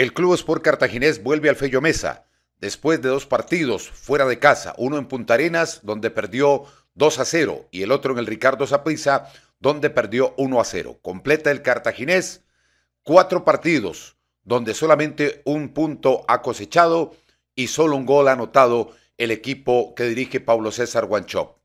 El Club Sport Cartaginés vuelve al Fello Mesa después de dos partidos fuera de casa, uno en Punta Arenas, donde perdió 2 a 0, y el otro en el Ricardo Zaprisa, donde perdió 1 a 0. Completa el Cartaginés cuatro partidos, donde solamente un punto ha cosechado y solo un gol ha anotado el equipo que dirige Pablo César Guanchop.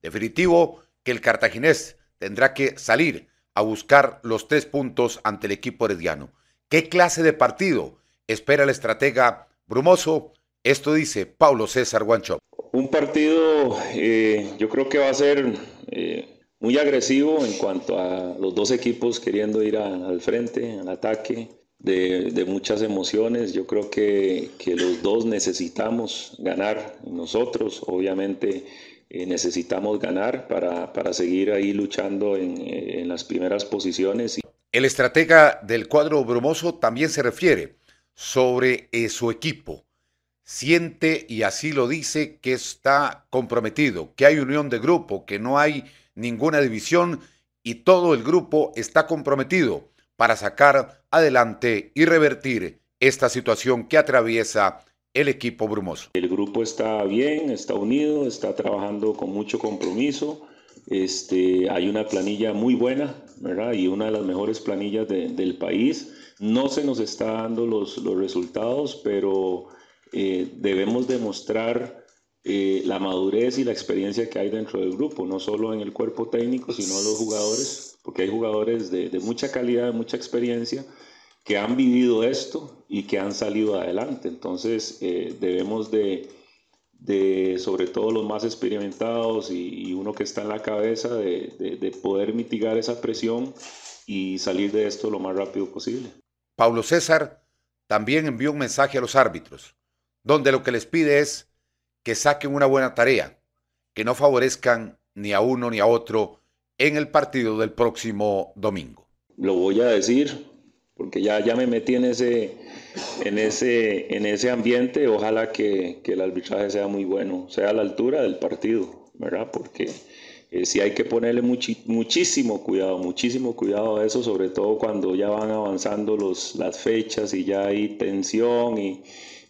Definitivo que el Cartaginés tendrá que salir a buscar los tres puntos ante el equipo herediano. ¿Qué clase de partido espera el estratega Brumoso? Esto dice Paulo César Guancho. Un partido eh, yo creo que va a ser eh, muy agresivo en cuanto a los dos equipos queriendo ir al frente, al ataque, de, muchas emociones. Yo creo que, los dos necesitamos ganar. Nosotros obviamente eh, necesitamos ganar para, seguir ahí luchando en las primeras posiciones. El estratega del cuadro brumoso también se refiere sobre eh, su equipo. Siente, y así lo dice, que está comprometido, que hay unión de grupo, que no hay ninguna división y todo el grupo está comprometido para sacar adelante y revertir esta situación que atraviesa el equipo brumoso. El grupo está bien, está unido, está trabajando con mucho compromiso este, hay una planilla muy buena, ¿verdad? Y una de las mejores planillas del país. No se nos está dando los, resultados, pero eh, debemos demostrar eh, la madurez y la experiencia que hay dentro del grupo, no solo en el cuerpo técnico, sino los jugadores, porque hay jugadores de, mucha calidad, de mucha experiencia, que han vivido esto y que han salido adelante. Entonces, eh, debemos de de sobre todo los más experimentados y, uno que está en la cabeza, de, de poder mitigar esa presión y salir de esto lo más rápido posible. Pablo César también envió un mensaje a los árbitros, donde lo que les pide es que saquen una buena tarea, que no favorezcan ni a uno ni a otro en el partido del próximo domingo. Lo voy a decir, porque ya, ya me metí en ese, en ese, en ese ambiente, ojalá que, el arbitraje sea muy bueno, sea a la altura del partido, ¿verdad? Porque eh, sí hay que ponerle muchísimo cuidado, muchísimo cuidado a eso, sobre todo cuando ya van avanzando los, las fechas y ya hay tensión y,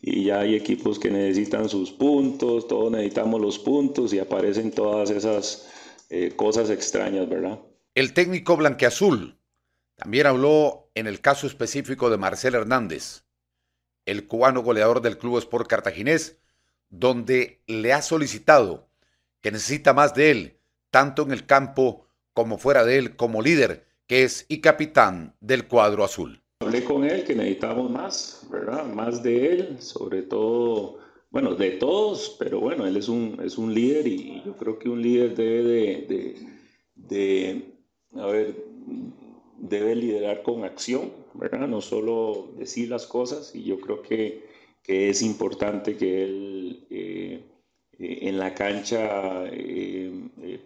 ya hay equipos que necesitan sus puntos, todos necesitamos los puntos y aparecen todas esas eh, cosas extrañas, ¿verdad? El técnico blanqueazul también habló en el caso específico de Marcel Hernández, el cubano goleador del Club Sport Cartaginés, donde le ha solicitado que necesita más de él, tanto en el campo como fuera de él, como líder que es y capitán del cuadro azul. Hablé con él que necesitamos más, ¿verdad? Más de él, sobre todo, bueno, de todos, pero bueno, él es un, es un líder y yo creo que un líder debe de, de, de a ver, debe liderar con acción, ¿verdad? No solo decir las cosas, y yo creo que, es importante que él eh, eh, en la cancha eh,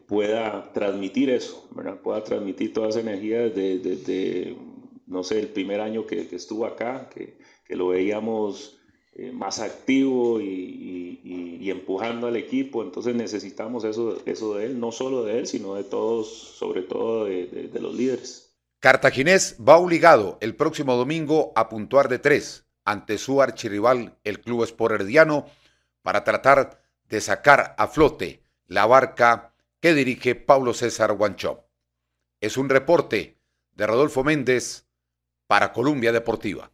pueda transmitir eso, ¿verdad? Pueda transmitir todas esa energía desde, no sé, el primer año que, estuvo acá, que, lo veíamos más activo y, empujando al equipo. Entonces necesitamos eso, eso de él, no solo de él, sino de todos, sobre todo de los líderes. Cartaginés va obligado el próximo domingo a puntuar de tres ante su archirrival, el Club Sport para tratar de sacar a flote la barca que dirige Pablo César Guancho. Es un reporte de Rodolfo Méndez para Columbia Deportiva.